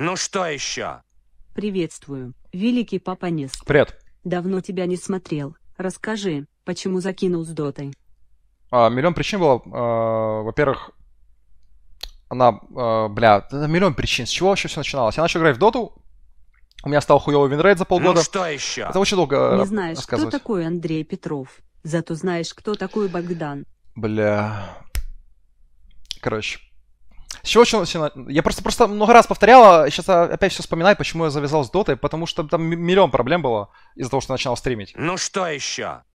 Ну что еще? Приветствую, великий папа Нест. Привет. Давно тебя не смотрел. Расскажи, почему закинул с дотой? А, миллион причин было. А, во-первых, она, а, бля, миллион причин. С чего вообще все начиналось? Я начал играть в доту, у меня стал хуёвый винрейт за полгода. Ну что еще? Это очень долго Не знаешь, кто такой Андрей Петров, зато знаешь, кто такой Богдан. Бля. Короче, с чего начинать? Я просто, просто много раз повторяла, сейчас опять все вспоминаю, почему я завязал с дотой, потому что там миллион проблем было из-за того, что начинал стримить. Ну что еще?